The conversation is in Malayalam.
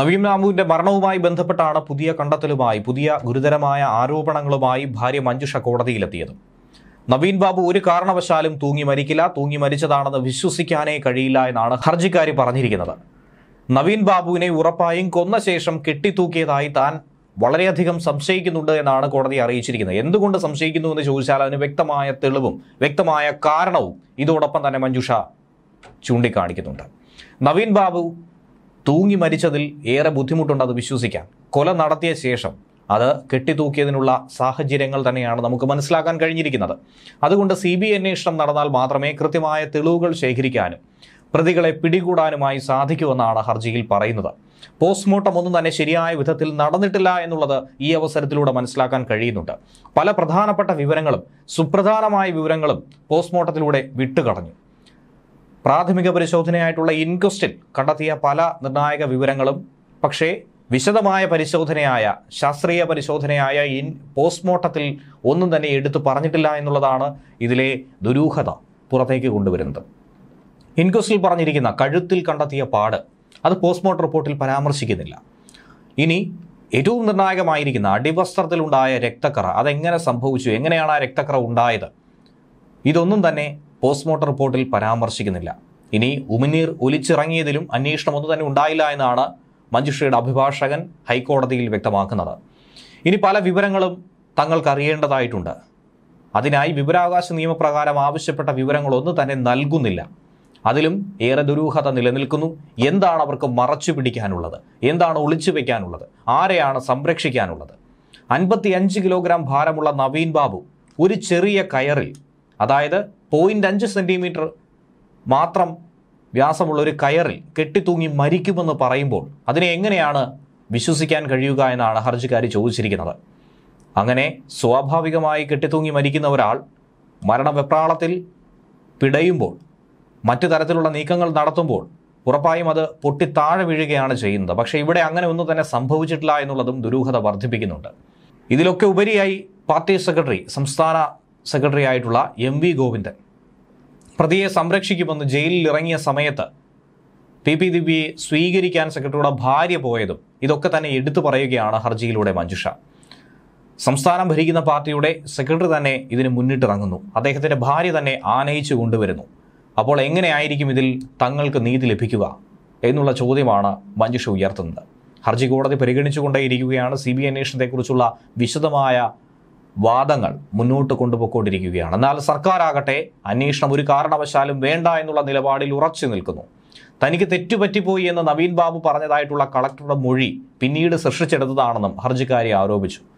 നവീം നാമുവിന്റെ മരണവുമായി ബന്ധപ്പെട്ടാണ് പുതിയ കണ്ടെത്തലുമായി പുതിയ ഗുരുതരമായ ആരോപണങ്ങളുമായി ഭാര്യ മഞ്ജുഷ കോടതിയിലെത്തിയത് നവീൻ ബാബു ഒരു കാരണവശാലും തൂങ്ങി മരിക്കില്ല തൂങ്ങി മരിച്ചതാണെന്ന് വിശ്വസിക്കാനേ കഴിയില്ല എന്നാണ് ഹർജിക്കാരി പറഞ്ഞിരിക്കുന്നത് നവീൻ ബാബുവിനെ ഉറപ്പായും കൊന്ന ശേഷം കെട്ടിത്തൂക്കിയതായി താൻ വളരെയധികം സംശയിക്കുന്നുണ്ട് എന്നാണ് കോടതി അറിയിച്ചിരിക്കുന്നത് എന്തുകൊണ്ട് സംശയിക്കുന്നു എന്ന് ചോദിച്ചാൽ അതിന് വ്യക്തമായ തെളിവും വ്യക്തമായ കാരണവും ഇതോടൊപ്പം തന്നെ മഞ്ജുഷ ചൂണ്ടിക്കാണിക്കുന്നുണ്ട് നവീൻ ബാബു തൂങ്ങി മരിച്ചതിൽ ഏറെ ബുദ്ധിമുട്ടുണ്ട് അത് വിശ്വസിക്കാൻ കൊല നടത്തിയ ശേഷം അത് കെട്ടിത്തൂക്കിയതിനുള്ള സാഹചര്യങ്ങൾ തന്നെയാണ് നമുക്ക് മനസ്സിലാക്കാൻ കഴിഞ്ഞിരിക്കുന്നത് അതുകൊണ്ട് സി ബി അന്വേഷണം നടന്നാൽ മാത്രമേ കൃത്യമായ തെളിവുകൾ ശേഖരിക്കാനും പ്രതികളെ പിടികൂടാനുമായി സാധിക്കുമെന്നാണ് ഹർജിയിൽ പറയുന്നത് പോസ്റ്റ്മോർട്ടം ഒന്നും തന്നെ ശരിയായ വിധത്തിൽ നടന്നിട്ടില്ല എന്നുള്ളത് ഈ അവസരത്തിലൂടെ മനസ്സിലാക്കാൻ കഴിയുന്നുണ്ട് പല പ്രധാനപ്പെട്ട വിവരങ്ങളും സുപ്രധാനമായ വിവരങ്ങളും പോസ്റ്റ്മോർട്ടത്തിലൂടെ വിട്ടുകടഞ്ഞു പ്രാഥമിക പരിശോധനയായിട്ടുള്ള ഇൻക്വസ്റ്റിൽ കണ്ടെത്തിയ പല നിർണായക വിവരങ്ങളും പക്ഷേ വിശദമായ പരിശോധനയായ ശാസ്ത്രീയ പരിശോധനയായ ഇൻ പോസ്റ്റ്മോർട്ടത്തിൽ ഒന്നും തന്നെ എടുത്തു പറഞ്ഞിട്ടില്ല എന്നുള്ളതാണ് ഇതിലെ ദുരൂഹത പുറത്തേക്ക് കൊണ്ടുവരുന്നത് ഇൻക്വസ്റ്റിൽ പറഞ്ഞിരിക്കുന്ന കഴുത്തിൽ കണ്ടെത്തിയ പാട് അത് പോസ്റ്റ്മോർട്ടം റിപ്പോർട്ടിൽ പരാമർശിക്കുന്നില്ല ഇനി ഏറ്റവും നിർണായകമായിരിക്കുന്ന അടിവസ്ത്രത്തിലുണ്ടായ രക്തക്കറ അതെങ്ങനെ സംഭവിച്ചു എങ്ങനെയാണ് ആ രക്തക്കറ ഉണ്ടായത് ഇതൊന്നും തന്നെ പോസ്റ്റ്മോർട്ടം റിപ്പോർട്ടിൽ പരാമർശിക്കുന്നില്ല ഇനി ഉമിനീർ ഒലിച്ചിറങ്ങിയതിലും ഒന്നും തന്നെ ഉണ്ടായില്ല എന്നാണ് മഞ്ജുഷയുടെ അഭിഭാഷകൻ ഹൈക്കോടതിയിൽ വ്യക്തമാക്കുന്നത് ഇനി പല വിവരങ്ങളും തങ്ങൾക്ക് അറിയേണ്ടതായിട്ടുണ്ട് അതിനായി വിവരാവകാശ നിയമപ്രകാരം ആവശ്യപ്പെട്ട വിവരങ്ങളൊന്നും തന്നെ നൽകുന്നില്ല അതിലും ഏറെ ദുരൂഹത നിലനിൽക്കുന്നു എന്താണ് അവർക്ക് മറച്ചു പിടിക്കാനുള്ളത് എന്താണ് ഒളിച്ചു വയ്ക്കാനുള്ളത് ആരെയാണ് സംരക്ഷിക്കാനുള്ളത് അൻപത്തിയഞ്ച് കിലോഗ്രാം ഭാരമുള്ള നവീൻ ബാബു ഒരു ചെറിയ കയറിൽ അതായത് പോയിൻ്റ് അഞ്ച് സെൻറ്റിമീറ്റർ മാത്രം വ്യാസമുള്ള ഒരു കയറിൽ കെട്ടിത്തൂങ്ങി മരിക്കുമെന്ന് പറയുമ്പോൾ അതിനെ എങ്ങനെയാണ് വിശ്വസിക്കാൻ കഴിയുക എന്നാണ് ഹർജിക്കാരി ചോദിച്ചിരിക്കുന്നത് അങ്ങനെ സ്വാഭാവികമായി കെട്ടിത്തൂങ്ങി മരിക്കുന്ന ഒരാൾ മരണവെപ്രാളത്തിൽ പിടയുമ്പോൾ മറ്റു തരത്തിലുള്ള നീക്കങ്ങൾ നടത്തുമ്പോൾ ഉറപ്പായും അത് പൊട്ടി താഴെ വീഴുകയാണ് ചെയ്യുന്നത് പക്ഷേ ഇവിടെ അങ്ങനെ ഒന്നും തന്നെ സംഭവിച്ചിട്ടില്ല എന്നുള്ളതും ദുരൂഹത വർദ്ധിപ്പിക്കുന്നുണ്ട് ഇതിലൊക്കെ ഉപരിയായി പാർട്ടി സെക്രട്ടറി സംസ്ഥാന സെക്രട്ടറി ആയിട്ടുള്ള എം വി ഗോവിന്ദൻ പ്രതിയെ സംരക്ഷിക്കുമെന്ന് ജയിലിൽ ഇറങ്ങിയ സമയത്ത് പി പി ദിവ്യയെ സ്വീകരിക്കാൻ സെക്രട്ടറിയുടെ ഭാര്യ പോയതും ഇതൊക്കെ തന്നെ എടുത്തു പറയുകയാണ് ഹർജിയിലൂടെ മഞ്ജുഷ സംസ്ഥാനം ഭരിക്കുന്ന പാർട്ടിയുടെ സെക്രട്ടറി തന്നെ ഇതിന് മുന്നിട്ടിറങ്ങുന്നു അദ്ദേഹത്തിൻ്റെ ഭാര്യ തന്നെ ആനയിച്ചു കൊണ്ടുവരുന്നു അപ്പോൾ എങ്ങനെയായിരിക്കും ഇതിൽ തങ്ങൾക്ക് നീതി ലഭിക്കുക എന്നുള്ള ചോദ്യമാണ് മഞ്ജുഷ ഉയർത്തുന്നത് ഹർജി കോടതി പരിഗണിച്ചുകൊണ്ടേയിരിക്കുകയാണ് സി ബി അന്വേഷണത്തെക്കുറിച്ചുള്ള വിശദമായ വാദങ്ങൾ മുന്നോട്ട് കൊണ്ടുപോയിക്കൊണ്ടിരിക്കുകയാണ് എന്നാൽ സർക്കാരാകട്ടെ അന്വേഷണം ഒരു കാരണവശാലും വേണ്ട എന്നുള്ള നിലപാടിൽ ഉറച്ചു നിൽക്കുന്നു തനിക്ക് തെറ്റുപറ്റിപ്പോയി എന്ന് നവീൻ ബാബു പറഞ്ഞതായിട്ടുള്ള കളക്ടറുടെ മൊഴി പിന്നീട് സൃഷ്ടിച്ചെടുത്തതാണെന്നും ഹർജിക്കാരി ആരോപിച്ചു